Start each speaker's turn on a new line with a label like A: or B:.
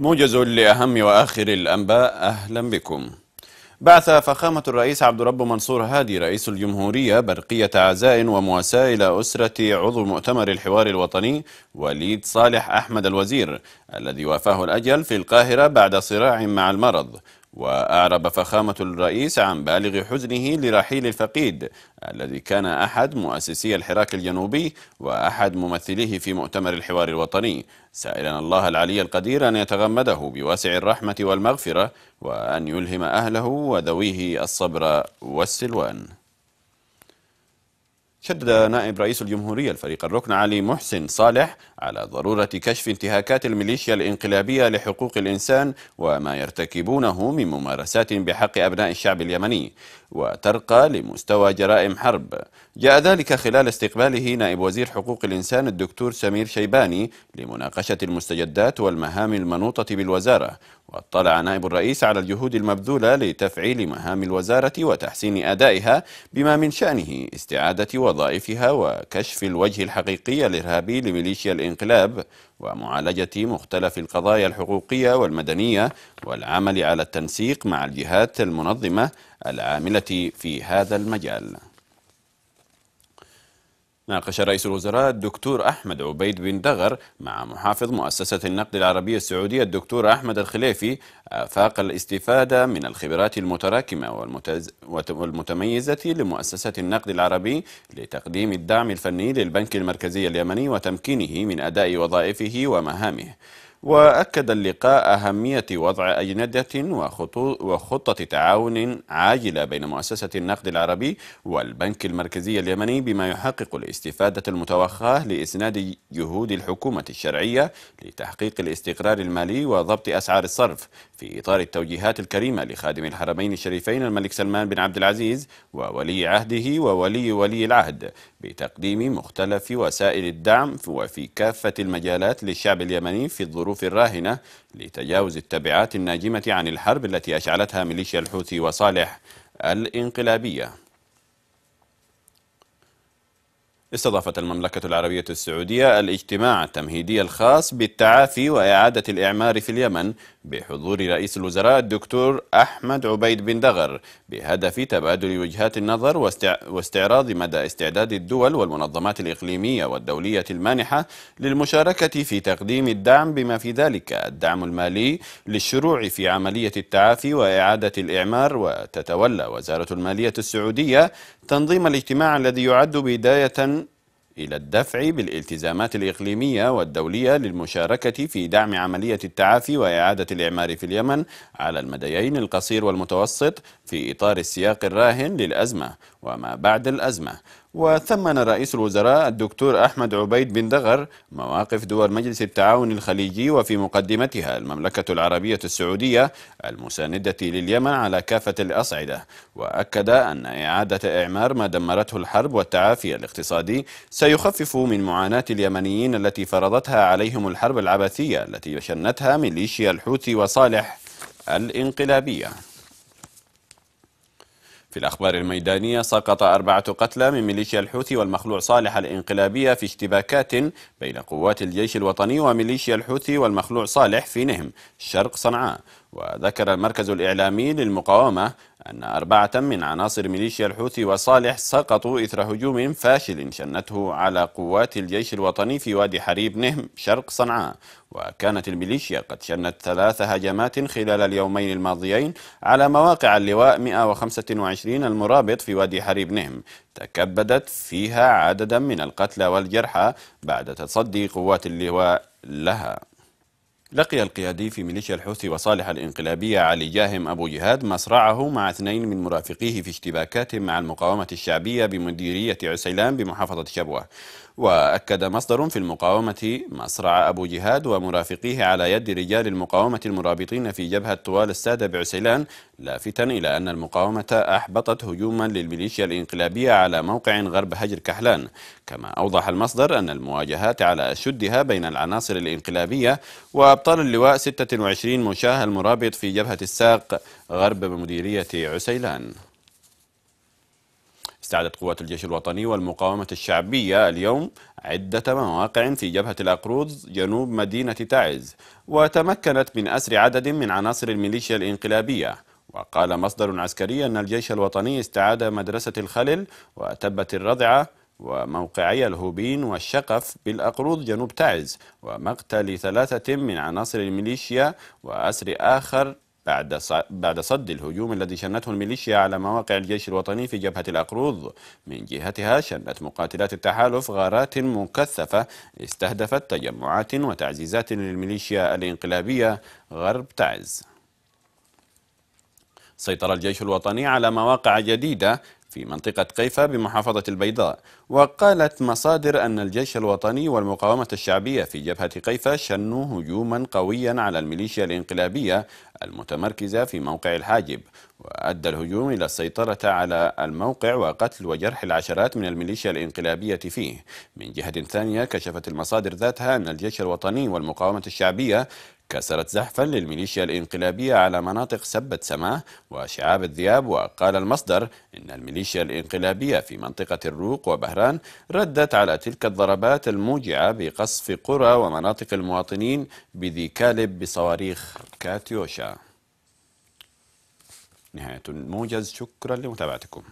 A: موجز لأهم وآخر الأنباء أهلا بكم بعث فخامة الرئيس عبد رب منصور هادي رئيس الجمهورية برقية عزاء ومواساة إلى أسرة عضو مؤتمر الحوار الوطني وليد صالح أحمد الوزير الذي وافاه الأجل في القاهرة بعد صراع مع المرض وأعرب فخامة الرئيس عن بالغ حزنه لرحيل الفقيد الذي كان أحد مؤسسي الحراك الجنوبي وأحد ممثليه في مؤتمر الحوار الوطني سائلا الله العلي القدير أن يتغمده بواسع الرحمة والمغفرة وأن يلهم أهله وذويه الصبر والسلوان شدد نائب رئيس الجمهورية الفريق الركن علي محسن صالح على ضرورة كشف انتهاكات الميليشيا الإنقلابية لحقوق الإنسان وما يرتكبونه من ممارسات بحق أبناء الشعب اليمني وترقى لمستوى جرائم حرب جاء ذلك خلال استقباله نائب وزير حقوق الإنسان الدكتور سمير شيباني لمناقشة المستجدات والمهام المنوطة بالوزارة واطلع نائب الرئيس على الجهود المبذولة لتفعيل مهام الوزارة وتحسين أدائها بما من شأنه استعادة وظائفها وكشف الوجه الحقيقي الإرهابي لميليشيا الإنقلاب ومعالجة مختلف القضايا الحقوقية والمدنية والعمل على التنسيق مع الجهات المنظمة العاملة في هذا المجال ناقش رئيس الوزراء الدكتور أحمد عبيد بن دغر مع محافظ مؤسسة النقد العربية السعودية الدكتور أحمد الخليفي آفاق الاستفادة من الخبرات المتراكمة والمتميزة لمؤسسة النقد العربي لتقديم الدعم الفني للبنك المركزي اليمني وتمكينه من أداء وظائفه ومهامه وأكد اللقاء أهمية وضع أجندة وخطة تعاون عاجلة بين مؤسسة النقد العربي والبنك المركزي اليمني بما يحقق الاستفادة المتوخاة لإسناد جهود الحكومة الشرعية لتحقيق الاستقرار المالي وضبط أسعار الصرف في إطار التوجيهات الكريمة لخادم الحرمين الشريفين الملك سلمان بن عبد العزيز وولي عهده وولي ولي العهد بتقديم مختلف وسائل الدعم وفي كافة المجالات للشعب اليمني في الظروف الظروف الراهنة لتجاوز التبعات الناجمة عن الحرب التي أشعلتها ميليشيا الحوثي وصالح الانقلابية استضافت المملكة العربية السعودية الاجتماع التمهيدي الخاص بالتعافي وإعادة الإعمار في اليمن بحضور رئيس الوزراء الدكتور أحمد عبيد بن دغر بهدف تبادل وجهات النظر واستعراض مدى استعداد الدول والمنظمات الإقليمية والدولية المانحة للمشاركة في تقديم الدعم بما في ذلك الدعم المالي للشروع في عملية التعافي وإعادة الإعمار وتتولى وزارة المالية السعودية تنظيم الاجتماع الذي يعد بداية إلى الدفع بالالتزامات الإقليمية والدولية للمشاركة في دعم عملية التعافي وإعادة الإعمار في اليمن على المديين القصير والمتوسط في إطار السياق الراهن للأزمة وما بعد الأزمة وثمن رئيس الوزراء الدكتور أحمد عبيد بن دغر مواقف دول مجلس التعاون الخليجي وفي مقدمتها المملكة العربية السعودية المساندة لليمن على كافة الأصعدة وأكد أن إعادة إعمار ما دمرته الحرب والتعافي الاقتصادي سيخفف من معاناة اليمنيين التي فرضتها عليهم الحرب العبثية التي شنتها ميليشيا الحوثي وصالح الانقلابية في الأخبار الميدانية سقط أربعة قتلى من ميليشيا الحوثي والمخلوع صالح الإنقلابية في اشتباكات بين قوات الجيش الوطني وميليشيا الحوثي والمخلوع صالح في نهم شرق صنعاء وذكر المركز الإعلامي للمقاومة أن أربعة من عناصر ميليشيا الحوثي وصالح سقطوا إثر هجوم فاشل شنته على قوات الجيش الوطني في وادي حريب نهم شرق صنعاء وكانت الميليشيا قد شنت ثلاث هجمات خلال اليومين الماضيين على مواقع اللواء 125 المرابط في وادي حريب نهم تكبدت فيها عددا من القتلى والجرحى بعد تصدي قوات اللواء لها لقي القيادي في ميليشيا الحوثي وصالح الإنقلابية علي جاهم أبو جهاد مصرعه مع اثنين من مرافقيه في اشتباكات مع المقاومة الشعبية بمديرية عسيلان بمحافظة شبوة وأكد مصدر في المقاومة مصرع أبو جهاد ومرافقيه على يد رجال المقاومة المرابطين في جبهة طوال السادة بعسيلان لافتا إلى أن المقاومة أحبطت هجوما للميليشيا الإنقلابية على موقع غرب هجر كحلان كما أوضح المصدر أن المواجهات على أشدها بين العناصر الإنقلابية وأبطال اللواء 26 مشاه المرابط في جبهة الساق غرب مديرية عسيلان استعدت قوات الجيش الوطني والمقاومة الشعبية اليوم عدة مواقع في جبهة الأقروض جنوب مدينة تعز وتمكنت من أسر عدد من عناصر الميليشيا الإنقلابية وقال مصدر عسكري أن الجيش الوطني استعاد مدرسة الخلل وتبت الرضعة وموقعي الهوبين والشقف بالأقروض جنوب تعز ومقتل ثلاثة من عناصر الميليشيا وأسر آخر بعد بعد صد الهجوم الذي شنته الميليشيا على مواقع الجيش الوطني في جبهة الأقروض من جهتها شنت مقاتلات التحالف غارات مكثفة استهدفت تجمعات وتعزيزات للميليشيا الانقلابية غرب تعز سيطر الجيش الوطني على مواقع جديدة في منطقة قيفة بمحافظة البيضاء وقالت مصادر أن الجيش الوطني والمقاومة الشعبية في جبهة قيفة شنوا هجوما قويا على الميليشيا الإنقلابية المتمركزة في موقع الحاجب أدى الهجوم إلى السيطرة على الموقع وقتل وجرح العشرات من الميليشيا الإنقلابية فيه من جهة ثانية كشفت المصادر ذاتها أن الجيش الوطني والمقاومة الشعبية كسرت زحفا للميليشيا الإنقلابية على مناطق سبة سماه وشعاب الذياب وقال المصدر إن الميليشيا الإنقلابية في منطقة الروق وبهران ردت على تلك الضربات الموجعة بقصف قرى ومناطق المواطنين بذي كالب بصواريخ كاتيوشا نهاية الموجز شكرا لمتابعتكم